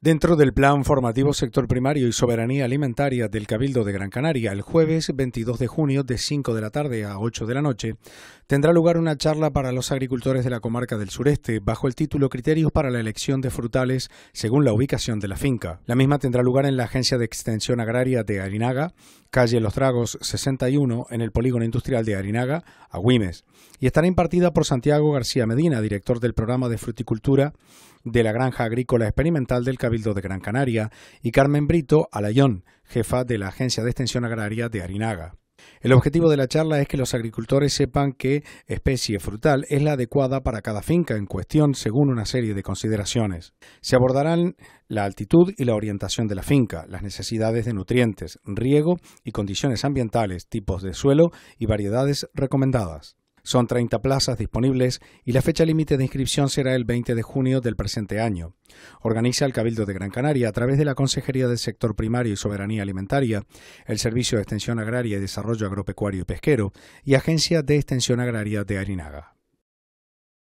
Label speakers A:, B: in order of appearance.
A: Dentro del Plan Formativo Sector Primario y Soberanía Alimentaria del Cabildo de Gran Canaria, el jueves 22 de junio de 5 de la tarde a 8 de la noche, tendrá lugar una charla para los agricultores de la comarca del sureste bajo el título Criterios para la elección de frutales según la ubicación de la finca. La misma tendrá lugar en la Agencia de Extensión Agraria de Arinaga, calle Los Dragos 61, en el Polígono Industrial de Arinaga, a y estará impartida por Santiago García Medina, director del programa de fruticultura de la Granja Agrícola Experimental del Cabildo de Gran Canaria, y Carmen Brito Alayón, jefa de la Agencia de Extensión Agraria de Arinaga. El objetivo de la charla es que los agricultores sepan qué especie frutal es la adecuada para cada finca en cuestión según una serie de consideraciones. Se abordarán la altitud y la orientación de la finca, las necesidades de nutrientes, riego y condiciones ambientales, tipos de suelo y variedades recomendadas. Son 30 plazas disponibles y la fecha límite de inscripción será el 20 de junio del presente año. Organiza el Cabildo de Gran Canaria a través de la Consejería del Sector Primario y Soberanía Alimentaria, el Servicio de Extensión Agraria y Desarrollo Agropecuario y Pesquero y Agencia de Extensión Agraria de Arinaga.